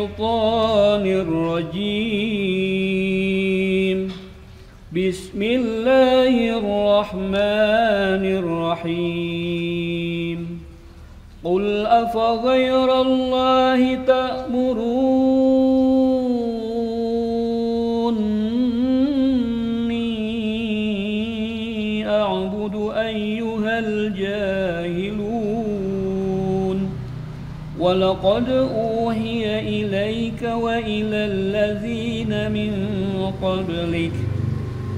الشيطان الرجيم بسم الله الرحمن الرحيم قل أفغير الله تأمروني أعبد أيها الجاهلون ولقد أوتي إليك وإلى الذين من قبلك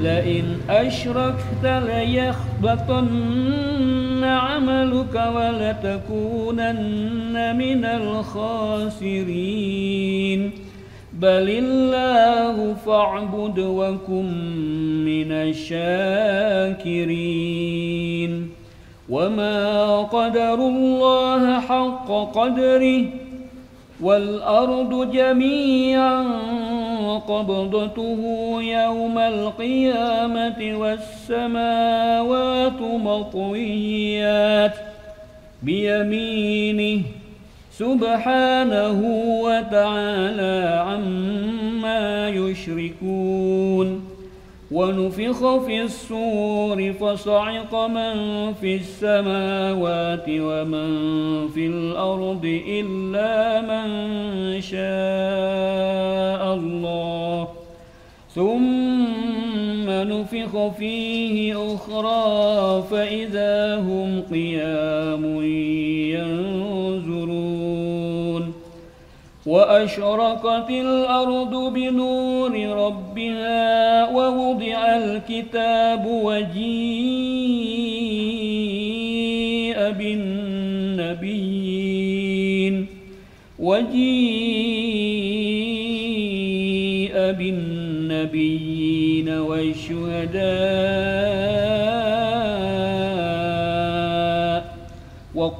لئن أشركت ليخبطن عملك ولتكونن من الخاسرين بل الله فاعبد وكن من الشاكرين وما قدر الله حق قدره والأرض جميعا قبضته يوم القيامة والسماوات مطويات بيمينه سبحانه وتعالى عما يشركون ونفخ في السور فصعق من في السماوات ومن في الأرض إلا من شاء الله ثم نفخ فيه أخرى فإذا هم قيام ينظرون وأشرقت الأرض بنور ربها ووضع الكتاب وجيء بالنبيين وجيء بالنبيين والشهداء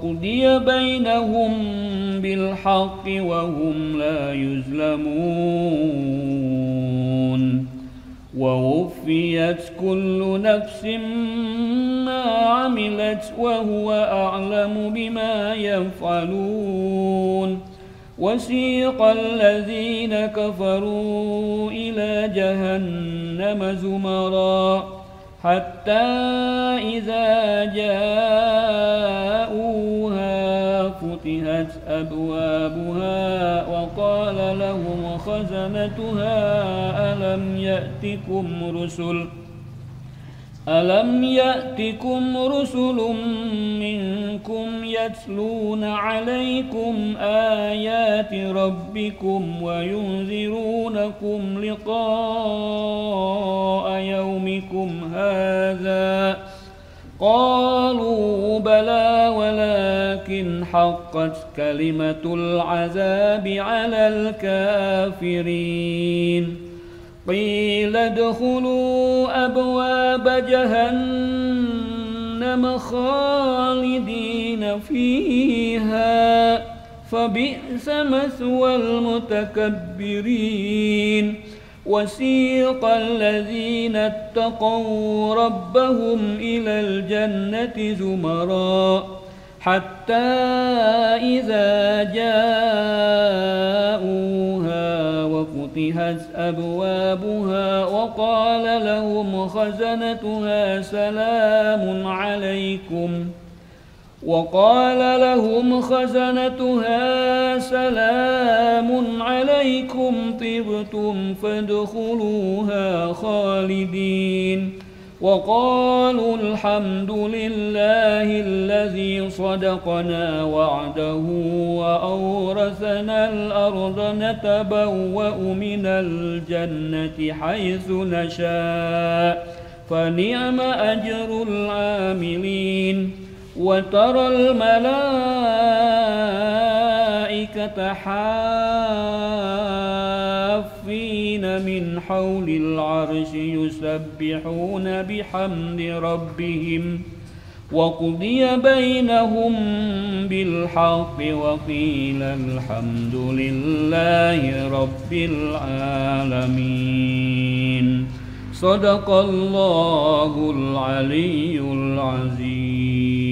وقضي بينهم بالحق وهم لا يظلمون ووفيت كل نفس ما عملت وهو أعلم بما يفعلون وسيق الذين كفروا إلى جهنم زمرا حتى إذا جاءوا أبوابها وقال لهم خزنتها ألم يأتكم رسل ألم يأتكم رسل منكم يتلون عليكم آيات ربكم وينذرونكم لقاء يومكم هذا ۖ قالوا بلى ولكن حقت كلمة العذاب على الكافرين قيل ادخلوا أبواب جهنم خالدين فيها فبئس مثوى المتكبرين وسيق الذين اتقوا ربهم إلى الجنة زمرا حتى إذا جاءوها وفتحت أبوابها وقال لهم خزنتها سلام عليكم ۖ وقال لهم خزنتها سلام عليكم طبتم فادخلوها خالدين وقالوا الحمد لله الذي صدقنا وعده وأورثنا الأرض نتبوأ من الجنة حيث نشاء فنعم أجر العاملين وترى الملائكة حافين من حول العرش يسبحون بحمد ربهم وقضي بينهم بالحق وقيل الحمد لله رب العالمين صدق الله العلي العظيم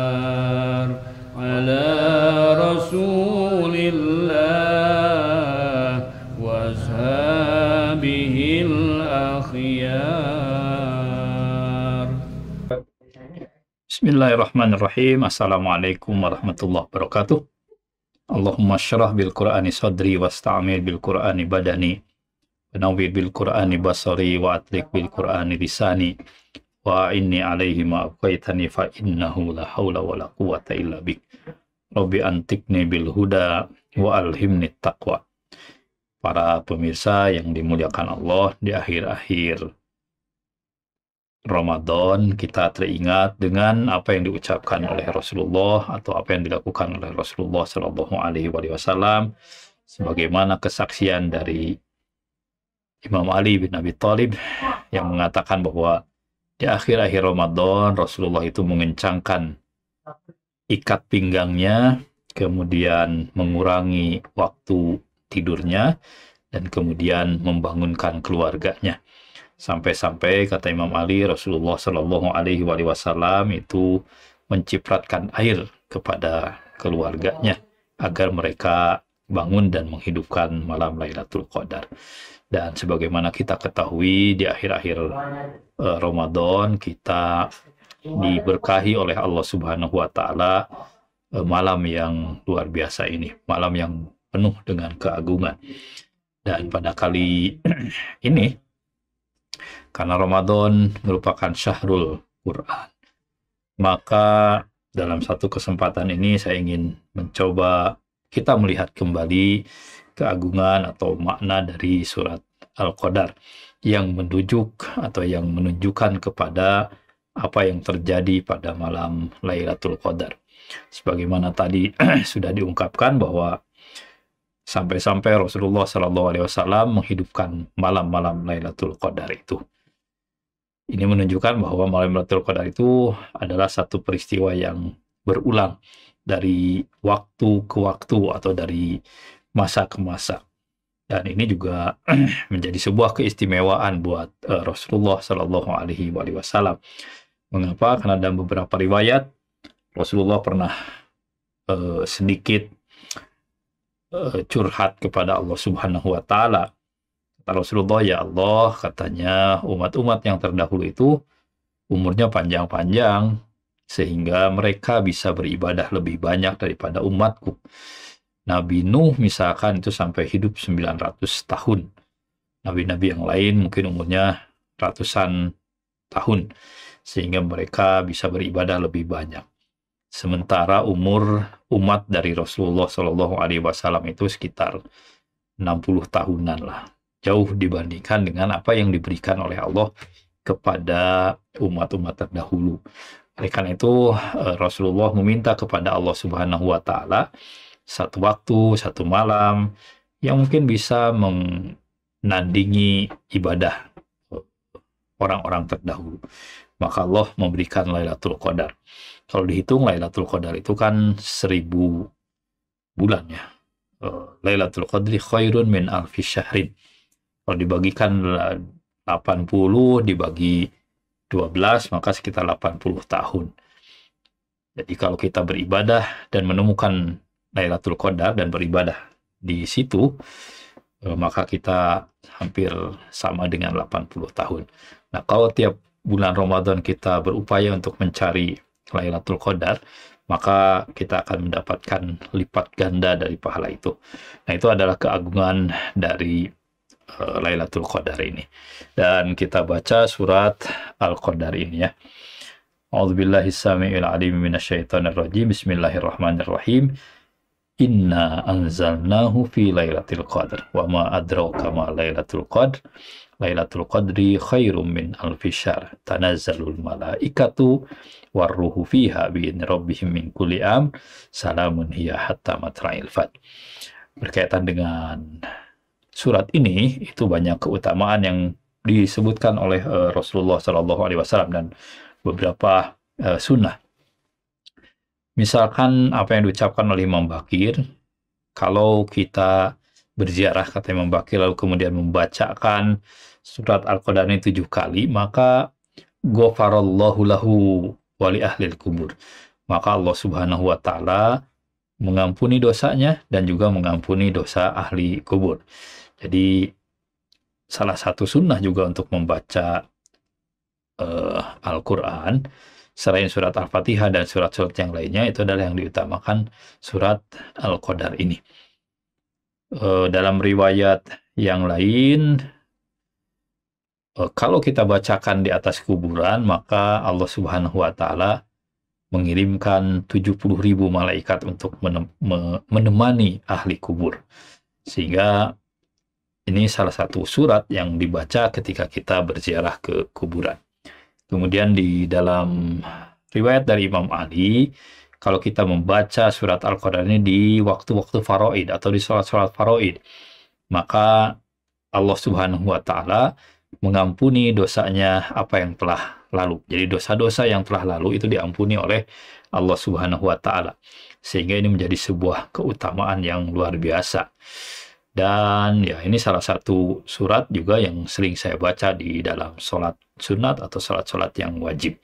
Bismillahirrahmanirrahim. Assalamualaikum warahmatullahi wabarakatuh. Allahumma syrah bil Qur'ani sadri wa wasta'mir bil Qur'ani badani. Penawwir bil Qur'ani basari wa atlik bil Qur'ani lisani. Wa inni alaihi ma fa innahu la hawla wa la quwata illa bik. Rabbi antikni bil huda wa alhimni taqwa. Para pemirsa yang dimuliakan Allah di akhir-akhir Ramadan kita teringat dengan apa yang diucapkan oleh Rasulullah atau apa yang dilakukan oleh Rasulullah Shallallahu Alaihi Wasallam sebagaimana kesaksian dari Imam Ali bin Abi Thalib yang mengatakan bahwa di akhir-akhir Ramadan Rasulullah itu mengencangkan ikat pinggangnya kemudian mengurangi waktu tidurnya dan kemudian membangunkan keluarganya Sampai-sampai kata Imam Ali, Rasulullah Shallallahu Alaihi Wasallam itu mencipratkan air kepada keluarganya agar mereka bangun dan menghidupkan malam Lailatul Qadar. Dan sebagaimana kita ketahui di akhir-akhir uh, Ramadan kita diberkahi oleh Allah Subhanahu wa taala uh, malam yang luar biasa ini, malam yang penuh dengan keagungan. Dan pada kali ini karena Ramadan merupakan syahrul Quran. Maka dalam satu kesempatan ini saya ingin mencoba kita melihat kembali keagungan atau makna dari surat Al-Qadar yang menunjuk atau yang menunjukkan kepada apa yang terjadi pada malam Lailatul Qadar. Sebagaimana tadi sudah diungkapkan bahwa sampai-sampai Rasulullah Shallallahu Alaihi Wasallam menghidupkan malam-malam Lailatul Qadar itu. Ini menunjukkan bahwa malam Malaimatul Qadar itu adalah satu peristiwa yang berulang dari waktu ke waktu atau dari masa ke masa. Dan ini juga menjadi sebuah keistimewaan buat uh, Rasulullah Shallallahu Alaihi Wasallam. Mengapa? Karena dalam beberapa riwayat Rasulullah pernah uh, sedikit uh, curhat kepada Allah Subhanahu Wa Taala Kata Rasulullah, ya Allah, katanya umat-umat yang terdahulu itu umurnya panjang-panjang, sehingga mereka bisa beribadah lebih banyak daripada umatku. Nabi Nuh misalkan itu sampai hidup 900 tahun. Nabi-nabi yang lain mungkin umurnya ratusan tahun, sehingga mereka bisa beribadah lebih banyak. Sementara umur umat dari Rasulullah Shallallahu Alaihi Wasallam itu sekitar 60 tahunan lah jauh dibandingkan dengan apa yang diberikan oleh Allah kepada umat-umat terdahulu. Oleh karena itu eh, Rasulullah meminta kepada Allah Subhanahu wa taala satu waktu, satu malam yang mungkin bisa menandingi ibadah orang-orang terdahulu. Maka Allah memberikan Lailatul Qadar. Kalau dihitung Lailatul Qadar itu kan seribu bulan ya. Eh, Lailatul Qadri khairun min alfi syahrin. Kalau dibagikan 80 dibagi 12 maka sekitar 80 tahun. Jadi kalau kita beribadah dan menemukan Lailatul Qadar dan beribadah di situ eh, maka kita hampir sama dengan 80 tahun. Nah, kalau tiap bulan Ramadan kita berupaya untuk mencari Lailatul Qadar, maka kita akan mendapatkan lipat ganda dari pahala itu. Nah, itu adalah keagungan dari Eh, lailatul Qadar ini. Dan kita baca surat Al-Qadar ini ya. A'udzubillahi samiil alim minasyaitonir rajim. Bismillahirrahmanirrahim. Inna anzalnahu fi lailatul Qadar wa ma adraka ma lailatul Qadar. Lailatul Qadri khairum min alfi syahr tanazzalul malaikatu warruhu fiha bi'in rabbihim min kulli am salamun hiya hatta matra'il fat berkaitan dengan surat ini itu banyak keutamaan yang disebutkan oleh uh, Rasulullah Shallallahu Alaihi Wasallam dan beberapa uh, sunnah. Misalkan apa yang diucapkan oleh Imam Bakir, kalau kita berziarah kata Imam Bakir lalu kemudian membacakan surat Al-Qadani tujuh kali, maka gofarallahu lahu wali ahlil kubur. Maka Allah subhanahu wa ta'ala mengampuni dosanya dan juga mengampuni dosa ahli kubur. Jadi salah satu sunnah juga untuk membaca uh, Al-Quran selain surat Al-Fatihah dan surat-surat yang lainnya itu adalah yang diutamakan surat Al-Qadar ini. Uh, dalam riwayat yang lain uh, kalau kita bacakan di atas kuburan maka Allah Subhanahu wa taala mengirimkan 70.000 malaikat untuk menem menemani ahli kubur. Sehingga ini salah satu surat yang dibaca ketika kita berziarah ke kuburan. Kemudian di dalam riwayat dari Imam Ali, kalau kita membaca surat Al-Qadar ini di waktu-waktu faraid atau di sholat-sholat faraid, maka Allah Subhanahu wa taala mengampuni dosanya apa yang telah lalu. Jadi dosa-dosa yang telah lalu itu diampuni oleh Allah Subhanahu wa taala. Sehingga ini menjadi sebuah keutamaan yang luar biasa. Dan ya ini salah satu surat juga yang sering saya baca di dalam sholat sunat atau sholat-sholat yang wajib.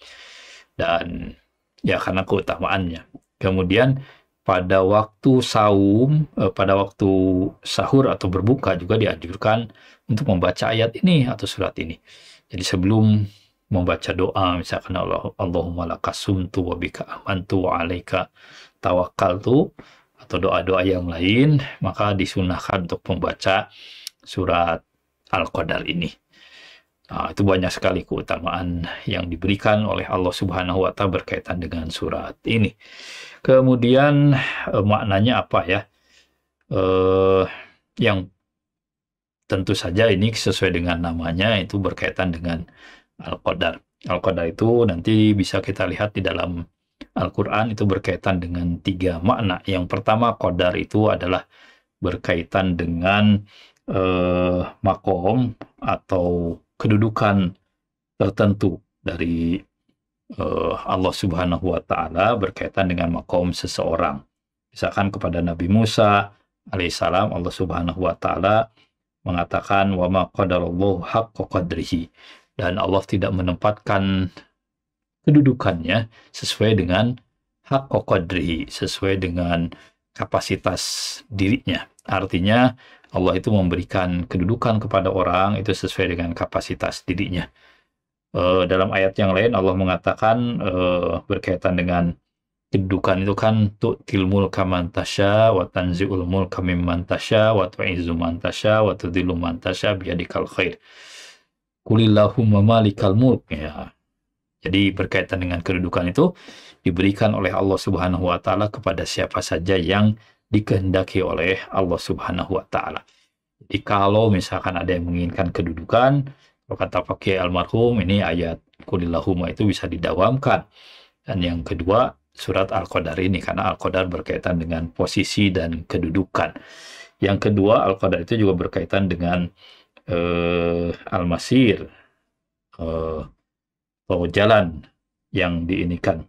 Dan ya karena keutamaannya. Kemudian pada waktu saum, eh, pada waktu sahur atau berbuka juga dianjurkan untuk membaca ayat ini atau surat ini. Jadi sebelum membaca doa misalkan Allah Allahumma lakasumtu wa bika amantu wa alaika tawakkaltu atau doa-doa yang lain, maka disunahkan untuk membaca surat Al-Qadar ini. Nah, itu banyak sekali keutamaan yang diberikan oleh Allah Subhanahu wa taala berkaitan dengan surat ini. Kemudian eh, maknanya apa ya? Eh, yang tentu saja ini sesuai dengan namanya itu berkaitan dengan Al-Qadar. Al-Qadar itu nanti bisa kita lihat di dalam Al-Quran itu berkaitan dengan tiga makna. Yang pertama, kodar itu adalah berkaitan dengan eh, makom atau kedudukan tertentu dari eh, Allah Subhanahu wa Ta'ala berkaitan dengan makom seseorang. Misalkan kepada Nabi Musa alaihissalam, Allah Subhanahu wa Ta'ala mengatakan, "Wa ma hak haqqa Dan Allah tidak menempatkan kedudukannya sesuai dengan hak okodri sesuai dengan kapasitas dirinya. Artinya Allah itu memberikan kedudukan kepada orang itu sesuai dengan kapasitas dirinya. E, dalam ayat yang lain Allah mengatakan e, berkaitan dengan kedudukan itu kan tu tilmul kamantasha tasya wa tanzi'ul mulka mimman tasya wa tu'izzu man tasya wa khair. Kulillahumma malikal mulk ya. Jadi berkaitan dengan kedudukan itu diberikan oleh Allah Subhanahu wa taala kepada siapa saja yang dikehendaki oleh Allah Subhanahu wa taala. Jadi kalau misalkan ada yang menginginkan kedudukan, maka kata pakai almarhum ini ayat kulillahuma itu bisa didawamkan. Dan yang kedua surat Al-Qadar ini karena Al-Qadar berkaitan dengan posisi dan kedudukan. Yang kedua Al-Qadar itu juga berkaitan dengan eh, Al-Masir. Eh, bahwa jalan yang diinikan.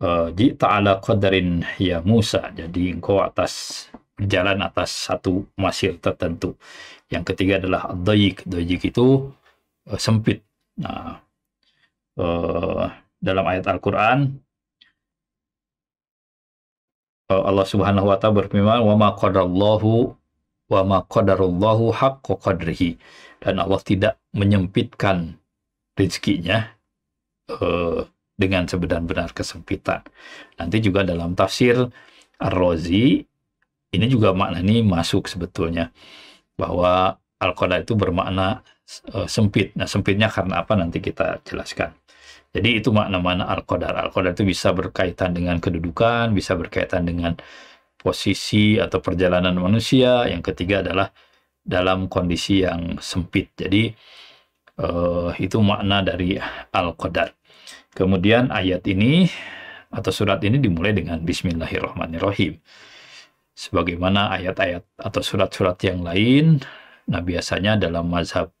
Uh, eh, Jita ala qadarin ya Musa. Jadi engkau atas jalan atas satu masir tertentu. Yang ketiga adalah doyik. Doyik itu uh, sempit. Nah, uh, dalam ayat Al-Quran, uh, Allah Subhanahu wa Ta'ala berfirman, "Wa ma qadarallahu wa ma haqqa qadrihi." Dan Allah tidak menyempitkan rezekinya uh, dengan sebenar-benar kesempitan. Nanti juga dalam tafsir Ar-Razi ini juga makna ini masuk sebetulnya bahwa al qadar itu bermakna uh, sempit. Nah, sempitnya karena apa nanti kita jelaskan. Jadi itu makna-makna Al-Qadar. Al-Qadar itu bisa berkaitan dengan kedudukan, bisa berkaitan dengan posisi atau perjalanan manusia. Yang ketiga adalah dalam kondisi yang sempit. Jadi Uh, itu makna dari Al-Qadar. Kemudian ayat ini atau surat ini dimulai dengan Bismillahirrahmanirrahim. Sebagaimana ayat-ayat atau surat-surat yang lain, nah biasanya dalam mazhab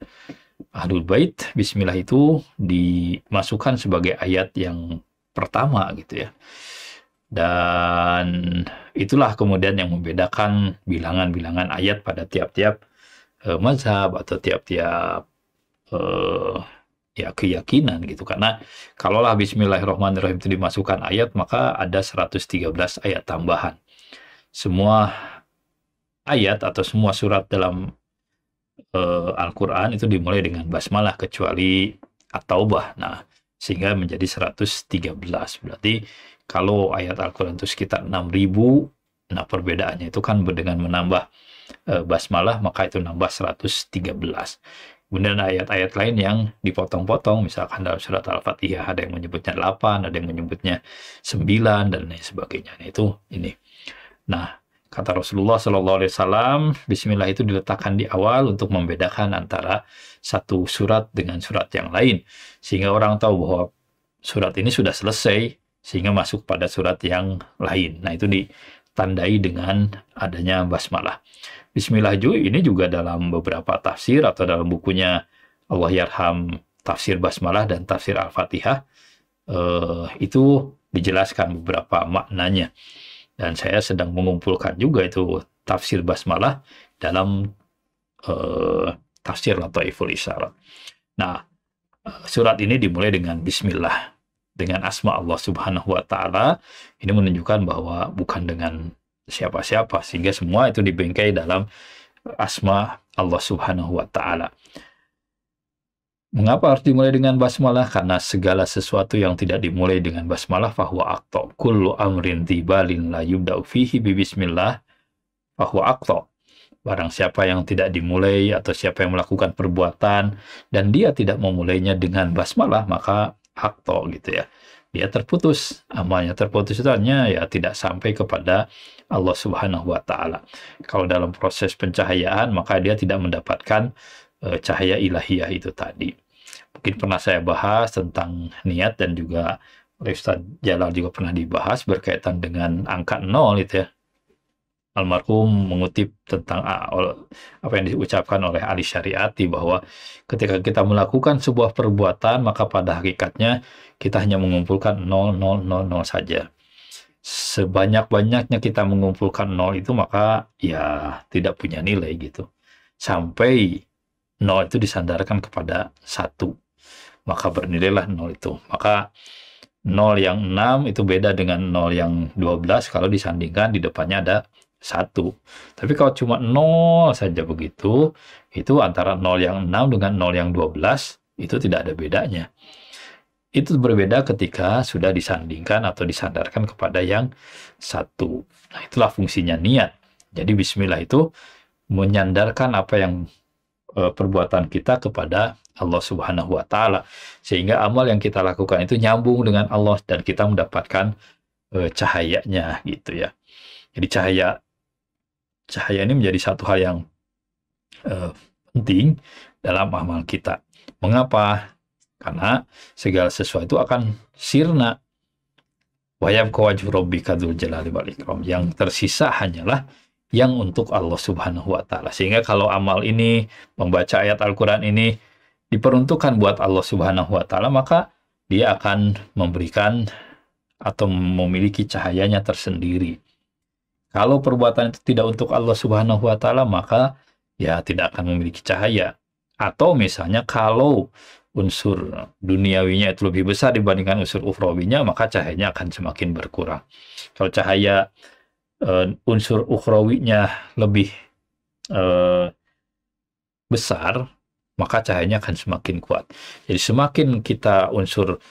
Ahlul Bait, Bismillah itu dimasukkan sebagai ayat yang pertama gitu ya. Dan itulah kemudian yang membedakan bilangan-bilangan ayat pada tiap-tiap eh, mazhab atau tiap-tiap eh, ya keyakinan gitu karena kalaulah Bismillahirrahmanirrahim itu dimasukkan ayat maka ada 113 ayat tambahan semua ayat atau semua surat dalam eh, Al-Quran itu dimulai dengan basmalah kecuali At-Taubah nah sehingga menjadi 113 berarti kalau ayat Al-Quran itu sekitar 6000 nah perbedaannya itu kan dengan menambah eh, basmalah maka itu nambah 113 Kemudian ayat-ayat lain yang dipotong-potong, misalkan dalam surat Al-Fatihah ada yang menyebutnya 8, ada yang menyebutnya 9, dan lain sebagainya. Nah, itu ini. Nah, kata Rasulullah Shallallahu Alaihi Wasallam, Bismillah itu diletakkan di awal untuk membedakan antara satu surat dengan surat yang lain, sehingga orang tahu bahwa surat ini sudah selesai, sehingga masuk pada surat yang lain. Nah, itu ditandai dengan adanya basmalah. Bismillah juga ini juga dalam beberapa tafsir atau dalam bukunya Allah Yarham Tafsir Basmalah dan Tafsir Al-Fatihah eh, itu dijelaskan beberapa maknanya. Dan saya sedang mengumpulkan juga itu tafsir basmalah dalam eh, tafsir Lataiful Isyarat. Nah, surat ini dimulai dengan bismillah dengan asma Allah Subhanahu wa taala. Ini menunjukkan bahwa bukan dengan siapa-siapa sehingga semua itu dibingkai dalam asma Allah Subhanahu wa taala. Mengapa harus dimulai dengan basmalah? Karena segala sesuatu yang tidak dimulai dengan basmalah fahuwa akto. Kullu amrin tibalin la yubda'u fihi bibismillah fahuwa akto. Barang siapa yang tidak dimulai atau siapa yang melakukan perbuatan dan dia tidak memulainya dengan basmalah maka akto gitu ya dia terputus. Amalnya terputus itu artinya ya tidak sampai kepada Allah Subhanahu wa taala. Kalau dalam proses pencahayaan maka dia tidak mendapatkan uh, cahaya ilahiyah itu tadi. Mungkin pernah saya bahas tentang niat dan juga Ustaz Jalal juga pernah dibahas berkaitan dengan angka nol itu ya almarhum mengutip tentang ah, apa yang diucapkan oleh Ali Syariati bahwa ketika kita melakukan sebuah perbuatan maka pada hakikatnya kita hanya mengumpulkan 0 0 0 saja. Sebanyak-banyaknya kita mengumpulkan nol itu maka ya tidak punya nilai gitu. Sampai nol itu disandarkan kepada satu maka bernilailah nol itu. Maka nol yang enam itu beda dengan nol yang dua belas kalau disandingkan di depannya ada satu. Tapi kalau cuma nol saja begitu, itu antara nol yang 6 dengan nol yang 12 itu tidak ada bedanya. Itu berbeda ketika sudah disandingkan atau disandarkan kepada yang satu. Nah, itulah fungsinya niat. Jadi bismillah itu menyandarkan apa yang e, perbuatan kita kepada Allah Subhanahu wa taala sehingga amal yang kita lakukan itu nyambung dengan Allah dan kita mendapatkan e, cahayanya gitu ya. Jadi cahaya cahaya ini menjadi satu hal yang uh, penting dalam amal kita. Mengapa? Karena segala sesuatu akan sirna. Wayab kawajib rabbika kadul jalali wal Yang tersisa hanyalah yang untuk Allah Subhanahu wa taala. Sehingga kalau amal ini membaca ayat Al-Qur'an ini diperuntukkan buat Allah Subhanahu wa taala, maka dia akan memberikan atau memiliki cahayanya tersendiri. Kalau perbuatan itu tidak untuk Allah Subhanahu wa taala, maka ya tidak akan memiliki cahaya. Atau misalnya kalau unsur duniawinya itu lebih besar dibandingkan unsur ukhrawinya, maka cahayanya akan semakin berkurang. Kalau cahaya uh, unsur ukhrawinya lebih uh, besar, maka cahayanya akan semakin kuat. Jadi semakin kita unsur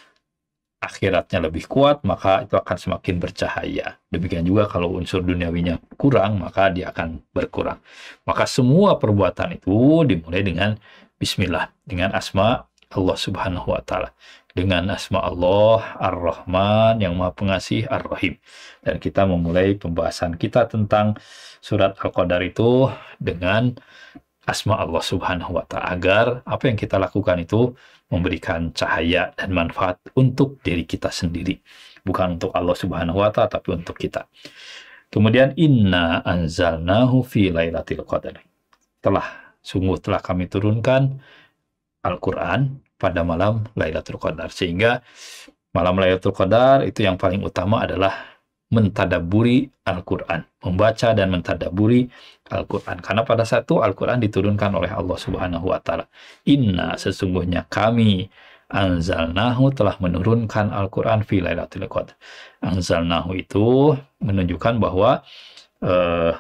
akhiratnya lebih kuat, maka itu akan semakin bercahaya. Demikian juga kalau unsur duniawinya kurang, maka dia akan berkurang. Maka semua perbuatan itu dimulai dengan bismillah, dengan asma Allah Subhanahu wa taala. Dengan asma Allah Ar-Rahman yang Maha Pengasih Ar-Rahim. Dan kita memulai pembahasan kita tentang surat Al-Qadar itu dengan asma Allah Subhanahu wa taala agar apa yang kita lakukan itu memberikan cahaya dan manfaat untuk diri kita sendiri. Bukan untuk Allah Subhanahu wa taala tapi untuk kita. Kemudian inna anzalnahu fi lailatul qadar. Telah sungguh telah kami turunkan Al-Qur'an pada malam Lailatul Qadar sehingga malam Lailatul Qadar itu yang paling utama adalah mentadaburi Al-Quran. Membaca dan mentadaburi Al-Quran. Karena pada saat itu Al-Quran diturunkan oleh Allah Subhanahu Wa Ta'ala. Inna sesungguhnya kami Anzalnahu telah menurunkan Al-Quran fi Lailatul Qadar. Anzalnahu itu menunjukkan bahwa eh,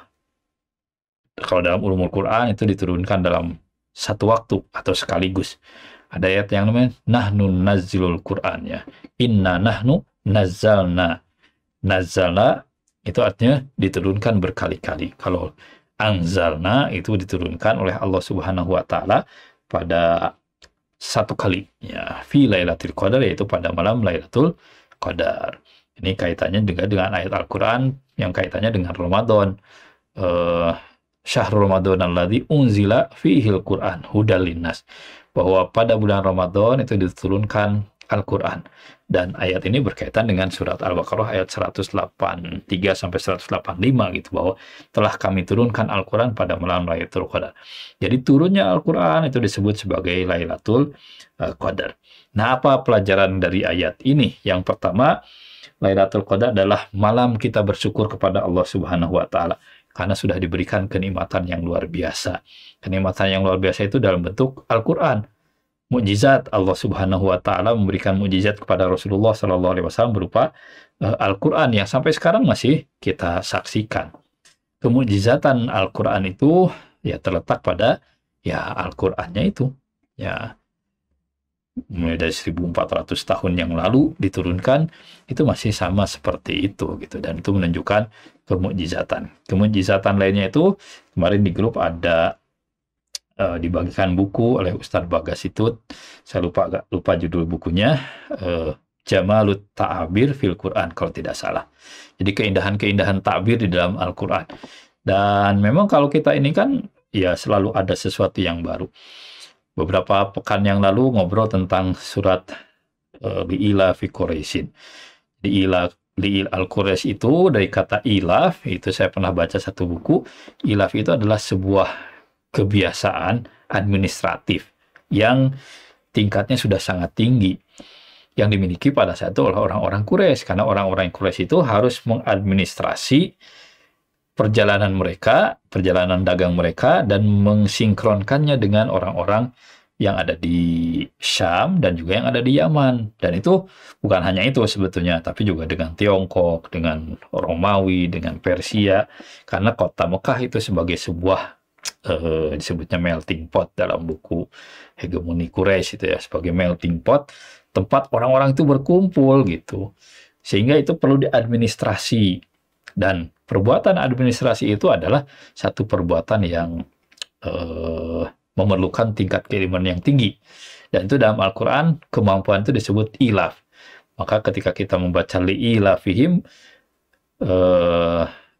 kalau dalam ulumul Quran itu diturunkan dalam satu waktu atau sekaligus. Ada ayat yang namanya nahnu Nazilul Quran ya. Inna nahnu Nazalna. Nazala itu artinya diturunkan berkali-kali. Kalau anzalna itu diturunkan oleh Allah Subhanahu wa taala pada satu kali ya fi lailatul qadar yaitu pada malam Lailatul Qadar. Ini kaitannya juga dengan ayat Al-Qur'an yang kaitannya dengan Ramadan. Uh, syahrul Ramadan alladzi unzila fihil Qur'an hudal linnas. Bahwa pada bulan Ramadan itu diturunkan Al-Qur'an dan ayat ini berkaitan dengan surat Al-Baqarah ayat 183 sampai 185 gitu bahwa telah kami turunkan Al-Qur'an pada malam Lailatul Qadar. Jadi turunnya Al-Qur'an itu disebut sebagai Lailatul eh, Qadar. Nah, apa pelajaran dari ayat ini? Yang pertama, Lailatul Qadar adalah malam kita bersyukur kepada Allah Subhanahu wa taala karena sudah diberikan kenikmatan yang luar biasa. Kenikmatan yang luar biasa itu dalam bentuk Al-Qur'an mukjizat Allah Subhanahu wa taala memberikan mukjizat kepada Rasulullah sallallahu alaihi wasallam berupa uh, Al-Qur'an yang sampai sekarang masih kita saksikan. Kemujizatan Al-Qur'an itu ya terletak pada ya Al-Qur'annya itu. Ya mulai dari 1400 tahun yang lalu diturunkan itu masih sama seperti itu gitu dan itu menunjukkan kemujizatan. Kemujizatan lainnya itu kemarin di grup ada uh, dibagikan buku oleh Ustadz Bagas itu saya lupa agak lupa judul bukunya uh, eh, Jamalut Ta'abir fil Quran kalau tidak salah. Jadi keindahan-keindahan takbir di dalam Al-Quran. Dan memang kalau kita ini kan ya selalu ada sesuatu yang baru. Beberapa pekan yang lalu ngobrol tentang surat uh, Li'ila fi Quraisyin. Li'ila Li'il Al-Quraisy itu dari kata ilaf, itu saya pernah baca satu buku. Ilaf itu adalah sebuah kebiasaan administratif yang tingkatnya sudah sangat tinggi yang dimiliki pada saat itu oleh orang-orang Quraisy karena orang-orang Quraisy itu harus mengadministrasi perjalanan mereka, perjalanan dagang mereka dan mensinkronkannya dengan orang-orang yang ada di Syam dan juga yang ada di Yaman. Dan itu bukan hanya itu sebetulnya, tapi juga dengan Tiongkok, dengan Romawi, dengan Persia. Karena kota Mekah itu sebagai sebuah uh, disebutnya melting pot dalam buku hegemoni Quraisy itu ya sebagai melting pot tempat orang-orang itu berkumpul gitu sehingga itu perlu diadministrasi dan perbuatan administrasi itu adalah satu perbuatan yang uh, memerlukan tingkat keilmuan yang tinggi dan itu dalam Al-Quran kemampuan itu disebut ilaf maka ketika kita membaca li uh, eh,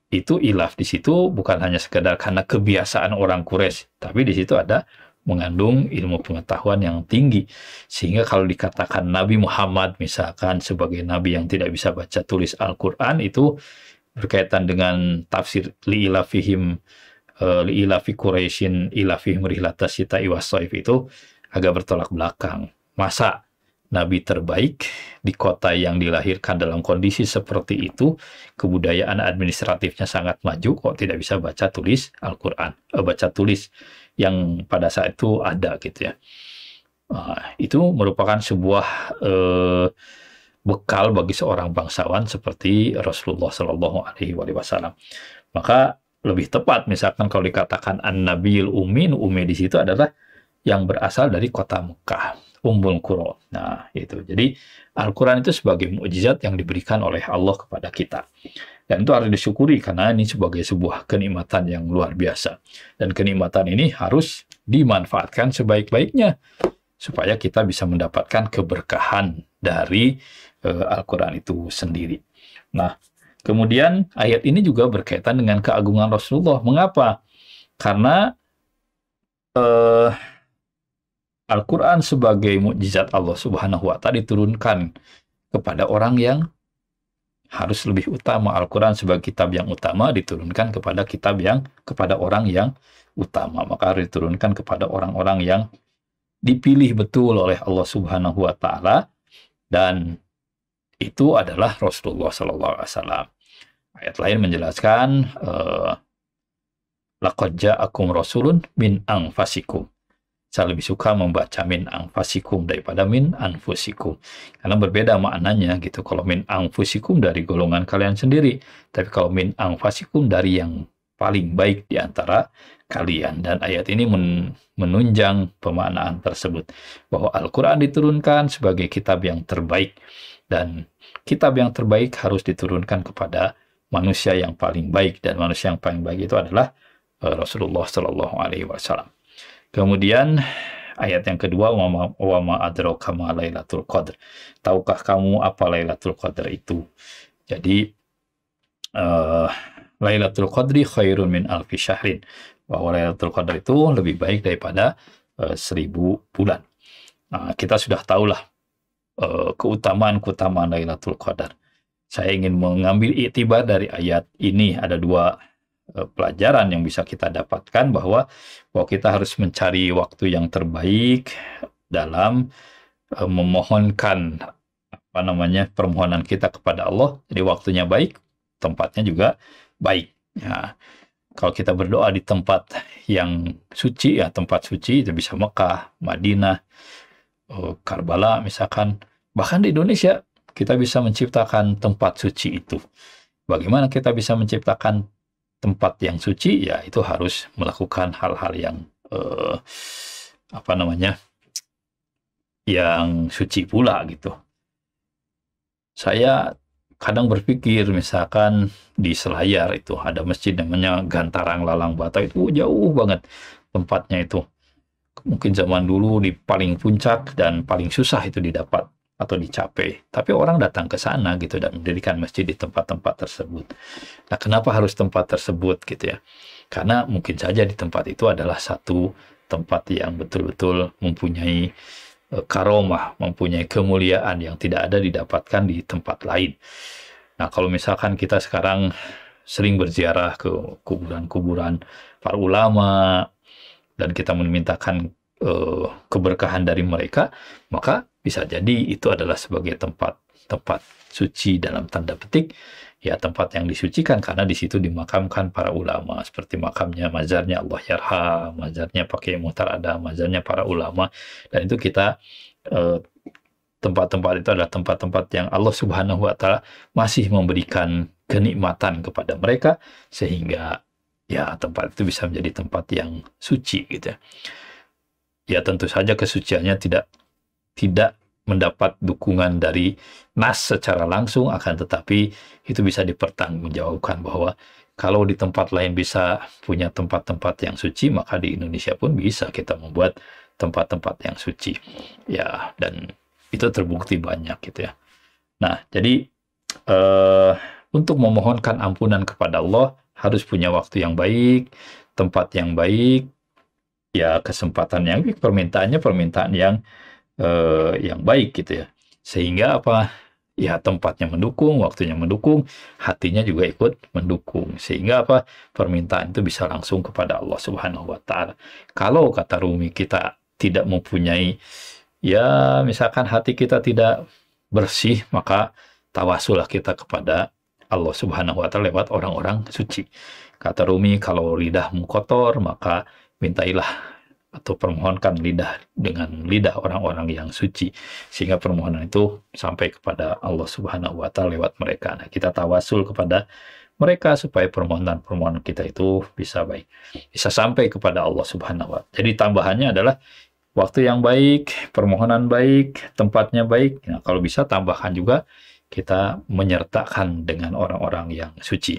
itu ilaf di situ bukan hanya sekedar karena kebiasaan orang Quraisy, tapi di situ ada mengandung ilmu pengetahuan yang tinggi. Sehingga kalau dikatakan Nabi Muhammad misalkan sebagai nabi yang tidak bisa baca tulis Al-Qur'an itu berkaitan dengan tafsir li'ilafihim uh, li'ilafi Quraisyin ilafihim rihlata iwasaif itu agak bertolak belakang. Masa nabi terbaik di kota yang dilahirkan dalam kondisi seperti itu, kebudayaan administratifnya sangat maju kok tidak bisa baca tulis Al-Qur'an, eh, baca tulis yang pada saat itu ada gitu ya. Nah, itu merupakan sebuah eh, bekal bagi seorang bangsawan seperti Rasulullah Shallallahu alaihi wasallam. Maka lebih tepat misalkan kalau dikatakan an nabil umin, umi di situ adalah yang berasal dari kota Mekah Umbul Qura. Nah, itu. Jadi Al-Qur'an itu sebagai mukjizat yang diberikan oleh Allah kepada kita. Dan itu harus disyukuri karena ini sebagai sebuah kenikmatan yang luar biasa. Dan kenikmatan ini harus dimanfaatkan sebaik-baiknya supaya kita bisa mendapatkan keberkahan dari uh, Al-Qur'an itu sendiri. Nah, kemudian ayat ini juga berkaitan dengan keagungan Rasulullah. Mengapa? Karena eh Al-Quran sebagai mukjizat Allah Subhanahu wa Ta'ala diturunkan kepada orang yang harus lebih utama. Al-Quran sebagai kitab yang utama diturunkan kepada kitab yang kepada orang yang utama. Maka harus diturunkan kepada orang-orang yang dipilih betul oleh Allah Subhanahu wa taala dan itu adalah Rasulullah sallallahu alaihi wasallam. Ayat lain menjelaskan eh, laqad akum rasulun min angfasikum." saya lebih suka membaca min angfasikum daripada min anfusikum. Karena berbeda maknanya gitu. Kalau min angfusikum dari golongan kalian sendiri. Tapi kalau min angfasikum dari yang paling baik di antara kalian. Dan ayat ini men menunjang pemaknaan tersebut. Bahwa Al-Quran diturunkan sebagai kitab yang terbaik. Dan kitab yang terbaik harus diturunkan kepada manusia yang paling baik. Dan manusia yang paling baik itu adalah eh, Rasulullah Shallallahu Alaihi Wasallam. Kemudian ayat yang kedua wa ma adraka ma lailatul qadr. Tahukah kamu apa lailatul qadr itu? Jadi uh, lailatul qadri khairun min alfi syahrin. Bahwa lailatul qadr itu lebih baik daripada uh, seribu bulan. Nah, kita sudah tahulah uh, keutamaan-keutamaan Lailatul Qadar. Saya ingin mengambil iktibar dari ayat ini ada dua Eh, pelajaran yang bisa kita dapatkan bahwa bahwa kita harus mencari waktu yang terbaik dalam eh, memohonkan apa namanya permohonan kita kepada Allah jadi waktunya baik tempatnya juga baik ya kalau kita berdoa di tempat yang suci ya tempat suci itu bisa Mekah Madinah eh, Karbala misalkan bahkan di Indonesia kita bisa menciptakan tempat suci itu bagaimana kita bisa menciptakan tempat yang suci ya itu harus melakukan hal-hal yang eh, apa namanya yang suci pula gitu. Saya kadang berpikir misalkan di Selayar itu ada masjid namanya Gantarang Lalang Bata itu jauh banget tempatnya itu. Mungkin zaman dulu di paling puncak dan paling susah itu didapat atau dicapai. Tapi orang datang ke sana gitu dan mendirikan masjid di tempat-tempat tersebut. Nah, kenapa harus tempat tersebut gitu ya? Karena mungkin saja di tempat itu adalah satu tempat yang betul-betul mempunyai e, karomah, mempunyai kemuliaan yang tidak ada didapatkan di tempat lain. Nah, kalau misalkan kita sekarang sering berziarah ke kuburan-kuburan para ulama dan kita memintakan e, keberkahan dari mereka, maka bisa jadi itu adalah sebagai tempat tempat suci dalam tanda petik, ya tempat yang disucikan karena di situ dimakamkan para ulama seperti makamnya mazarnya Allah Yarha, mazarnya pakai mutar ada, mazarnya para ulama dan itu kita tempat eh, tempat-tempat itu adalah tempat-tempat yang Allah Subhanahu wa taala masih memberikan kenikmatan kepada mereka sehingga ya tempat itu bisa menjadi tempat yang suci gitu ya. Ya tentu saja kesuciannya tidak tidak mendapat dukungan dari NAS secara langsung, akan tetapi itu bisa dipertanggungjawabkan bahwa kalau di tempat lain bisa punya tempat-tempat yang suci, maka di Indonesia pun bisa kita membuat tempat-tempat yang suci. Ya, dan itu terbukti banyak gitu ya. Nah, jadi eh, untuk memohonkan ampunan kepada Allah harus punya waktu yang baik, tempat yang baik, ya kesempatan yang baik, permintaannya permintaan yang eh, yang baik gitu ya. Sehingga apa? Ya tempatnya mendukung, waktunya mendukung, hatinya juga ikut mendukung. Sehingga apa? Permintaan itu bisa langsung kepada Allah Subhanahu wa taala. Kalau kata Rumi kita tidak mempunyai ya misalkan hati kita tidak bersih, maka tawasulah kita kepada Allah Subhanahu wa taala lewat orang-orang suci. Kata Rumi, kalau lidahmu kotor, maka mintailah atau permohonkan lidah dengan lidah orang-orang yang suci sehingga permohonan itu sampai kepada Allah Subhanahu wa taala lewat mereka. Nah, kita tawasul kepada mereka supaya permohonan-permohonan kita itu bisa baik, bisa sampai kepada Allah Subhanahu wa taala. Jadi tambahannya adalah waktu yang baik, permohonan baik, tempatnya baik. Nah, kalau bisa tambahkan juga kita menyertakan dengan orang-orang yang suci.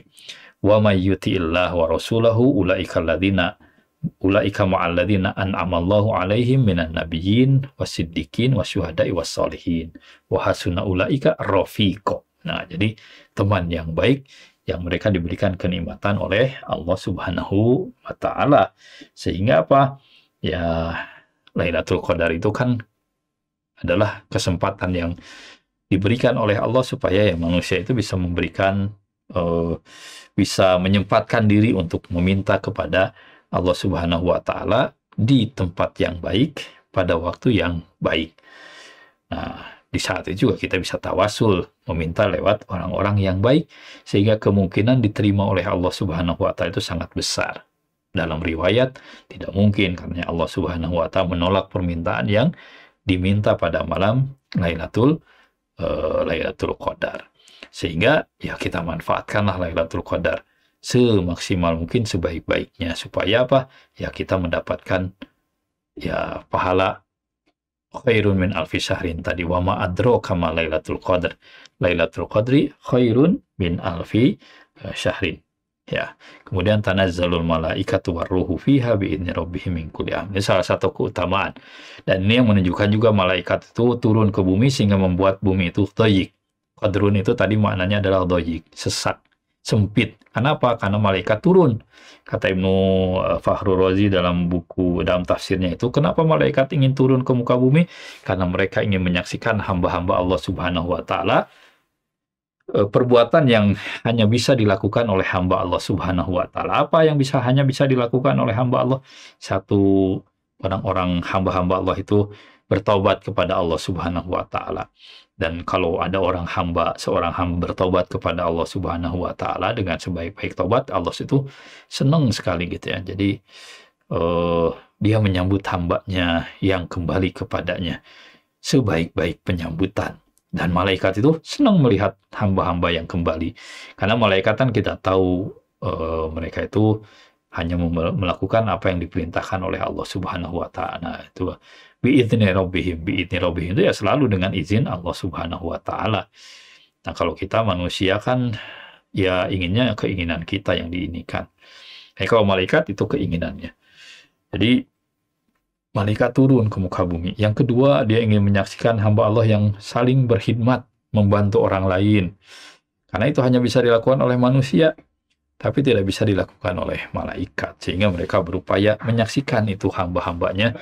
Wa may yuti'illah wa rasulahu ulaika alladzina ulaika ma'alladzina an'amallahu alaihim minan nabiyyin wasiddiqin wasyuhada'i wassolihin wa hasuna ulaika rafiqo. Nah, jadi teman yang baik yang mereka diberikan kenikmatan oleh Allah Subhanahu wa taala. Sehingga apa? Ya Lailatul Qadar itu kan adalah kesempatan yang diberikan oleh Allah supaya ya manusia itu bisa memberikan uh, bisa menyempatkan diri untuk meminta kepada Allah Subhanahu wa taala di tempat yang baik pada waktu yang baik. Nah, di saat itu juga kita bisa tawasul meminta lewat orang-orang yang baik sehingga kemungkinan diterima oleh Allah Subhanahu wa taala itu sangat besar. Dalam riwayat tidak mungkin karena Allah Subhanahu wa taala menolak permintaan yang diminta pada malam Lailatul uh, Lailatul Qadar. Sehingga ya kita manfaatkanlah Lailatul Qadar semaksimal mungkin sebaik-baiknya supaya apa ya kita mendapatkan ya pahala khairun min alfi syahrin tadi wa ma adraka ma lailatul qadr lailatul qadri khairun min alfi e, syahrin ya kemudian tanazzalul malaikatu waruhu fiha biidzni rabbihim min kulli ini salah satu keutamaan dan ini yang menunjukkan juga malaikat itu turun ke bumi sehingga membuat bumi itu dhayyik qadrun itu tadi maknanya adalah dhayyik sesat sempit. Kenapa? Karena malaikat turun. Kata Ibnu eh, Fahru Rozi dalam buku dalam tafsirnya itu, kenapa malaikat ingin turun ke muka bumi? Karena mereka ingin menyaksikan hamba-hamba Allah Subhanahu wa taala eh, perbuatan yang hanya bisa dilakukan oleh hamba Allah Subhanahu wa taala. Apa yang bisa hanya bisa dilakukan oleh hamba Allah? Satu orang-orang hamba-hamba Allah itu bertaubat kepada Allah Subhanahu wa taala. Dan kalau ada orang hamba, seorang hamba bertobat kepada Allah Subhanahu wa taala dengan sebaik-baik tobat Allah itu senang sekali gitu ya. Jadi uh, dia menyambut hambanya yang kembali kepadanya sebaik-baik penyambutan. Dan malaikat itu senang melihat hamba-hamba yang kembali. Karena malaikat kan kita tahu uh, mereka itu hanya melakukan apa yang diperintahkan oleh Allah Subhanahu wa taala. Itu biizni rabbihim biizni rabbihim itu ya selalu dengan izin Allah subhanahu wa ta'ala nah kalau kita manusia kan ya inginnya keinginan kita yang diinginkan eh, kalau malaikat itu keinginannya jadi malaikat turun ke muka bumi yang kedua dia ingin menyaksikan hamba Allah yang saling berkhidmat membantu orang lain karena itu hanya bisa dilakukan oleh manusia tapi tidak bisa dilakukan oleh malaikat sehingga mereka berupaya menyaksikan itu hamba-hambanya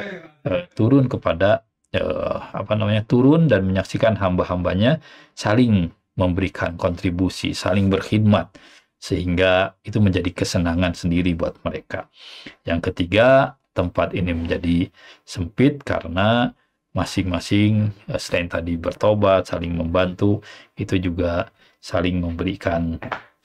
Eh, turun kepada uh, apa namanya turun dan menyaksikan hamba-hambanya saling memberikan kontribusi, saling berkhidmat sehingga itu menjadi kesenangan sendiri buat mereka. Yang ketiga, tempat ini menjadi sempit karena masing-masing eh, selain tadi bertobat, saling membantu, itu juga saling memberikan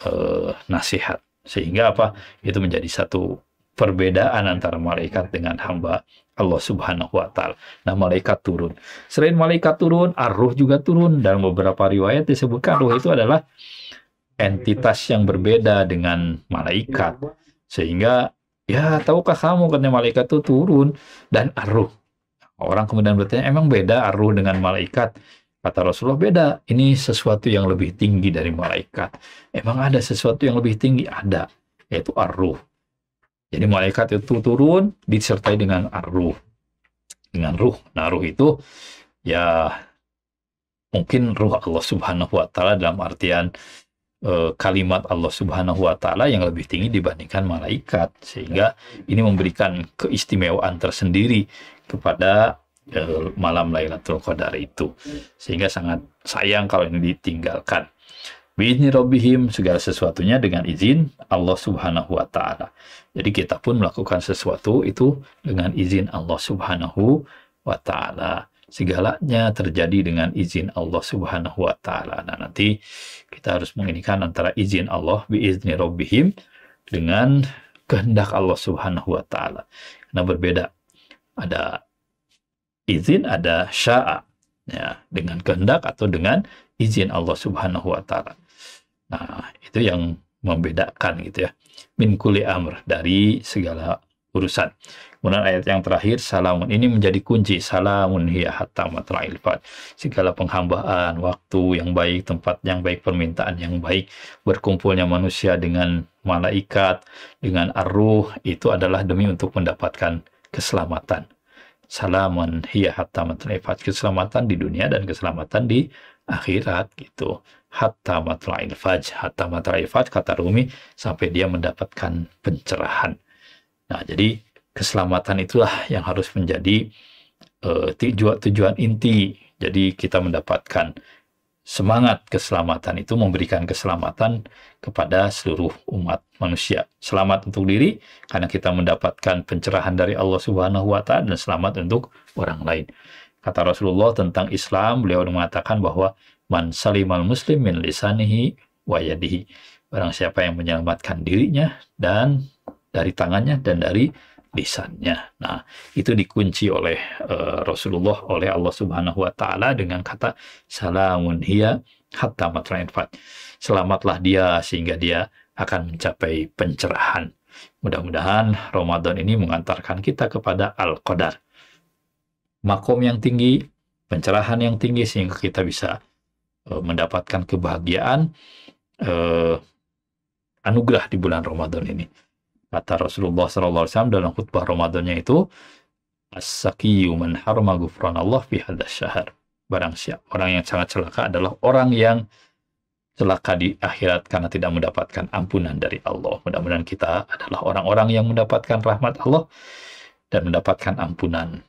uh, nasihat. Sehingga apa? Itu menjadi satu perbedaan antara malaikat dengan hamba Allah Subhanahu wa taala. Nah, malaikat turun. Selain malaikat turun, arruh juga turun. Dan beberapa riwayat disebutkan ruh itu adalah entitas yang berbeda dengan malaikat. Sehingga ya tahukah kamu katanya malaikat itu turun dan arruh. Orang kemudian bertanya, emang beda arruh dengan malaikat? Kata Rasulullah beda, ini sesuatu yang lebih tinggi dari malaikat. Emang ada sesuatu yang lebih tinggi? Ada, yaitu ar jadi malaikat itu turun disertai dengan ruh Dengan ruh. Nah, ruh itu ya mungkin ruh Allah Subhanahu wa taala dalam artian e, kalimat Allah Subhanahu wa taala yang lebih tinggi dibandingkan malaikat sehingga ini memberikan keistimewaan tersendiri kepada e, malam Lailatul Qadar itu. Sehingga sangat sayang kalau ini ditinggalkan. Bisni robihim segala sesuatunya dengan izin Allah Subhanahu wa taala. Jadi kita pun melakukan sesuatu itu dengan izin Allah Subhanahu wa taala. Segalanya terjadi dengan izin Allah Subhanahu wa taala. Nah, nanti kita harus menginginkan antara izin Allah biizni robihim dengan kehendak Allah Subhanahu wa taala. Nah, berbeda. Ada izin, ada syaa ya, dengan kehendak atau dengan izin Allah Subhanahu wa taala. Nah, itu yang membedakan gitu ya. Min kuli amr dari segala urusan. Kemudian ayat yang terakhir salamun ini menjadi kunci salamun hiya hatta matra fajr. Segala penghambaan, waktu yang baik, tempat yang baik, permintaan yang baik, berkumpulnya manusia dengan malaikat, dengan arruh itu adalah demi untuk mendapatkan keselamatan. Salamun hiya hatta matra fajr. Keselamatan di dunia dan keselamatan di akhirat gitu hatta matla'il faj hatta matla'il faj kata Rumi sampai dia mendapatkan pencerahan. Nah, jadi keselamatan itulah yang harus menjadi eh, tujuan-tujuan uh, tujuan inti. Jadi kita mendapatkan semangat keselamatan itu memberikan keselamatan kepada seluruh umat manusia. Selamat untuk diri karena kita mendapatkan pencerahan dari Allah Subhanahu wa taala dan selamat untuk orang lain. Kata Rasulullah tentang Islam, beliau mengatakan bahwa Man salimal muslim min lisanihi wa yadihi. Barang siapa yang menyelamatkan dirinya dan dari tangannya dan dari lisannya. Nah, itu dikunci oleh uh, Rasulullah oleh Allah Subhanahu wa taala dengan kata salamun hiya hatta matrain Selamatlah dia sehingga dia akan mencapai pencerahan. Mudah-mudahan Ramadan ini mengantarkan kita kepada Al-Qadar. Makom yang tinggi, pencerahan yang tinggi sehingga kita bisa Eh, mendapatkan kebahagiaan eh, anugerah di bulan Ramadan ini. Kata Rasulullah SAW dalam khutbah Ramadannya itu, As-sakiyu man harma gufran Allah fi hadas syahar. Barang siap. Orang yang sangat celaka adalah orang yang celaka di akhirat karena tidak mendapatkan ampunan dari Allah. Mudah-mudahan kita adalah orang-orang yang mendapatkan rahmat Allah dan mendapatkan ampunan.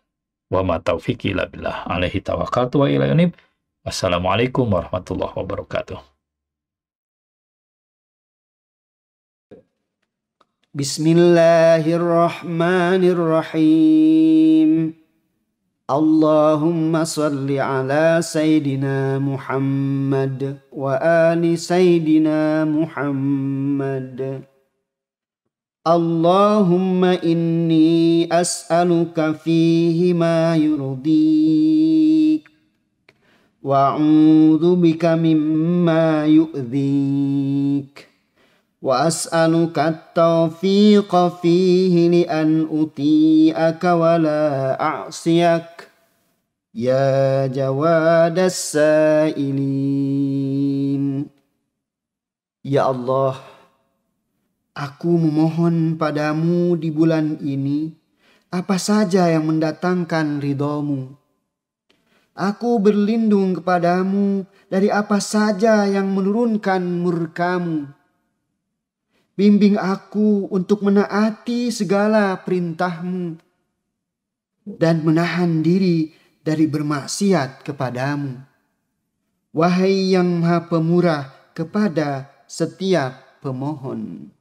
Wa ma taufiqi illa billah. Alaihi tawakkaltu wa ilaihi Wassalamualaikum warahmatullahi wabarakatuh. Bismillahirrahmanirrahim. Allahumma salli ala Sayyidina Muhammad wa ali Sayyidina Muhammad. Allahumma inni as'aluka fihi ma yurdik. وأعوذ بك مما يؤذيك وأسألك التوفيق فيه لأن أطيعك ولا أعصيك يا جواد السائلين يا الله aku memohon padamu di bulan ini apa saja yang mendatangkan ridhomu Aku berlindung kepadamu dari apa saja yang menurunkan murkamu. Bimbing aku untuk menaati segala perintahmu dan menahan diri dari bermaksiat kepadamu. Wahai yang maha pemurah kepada setiap pemohon.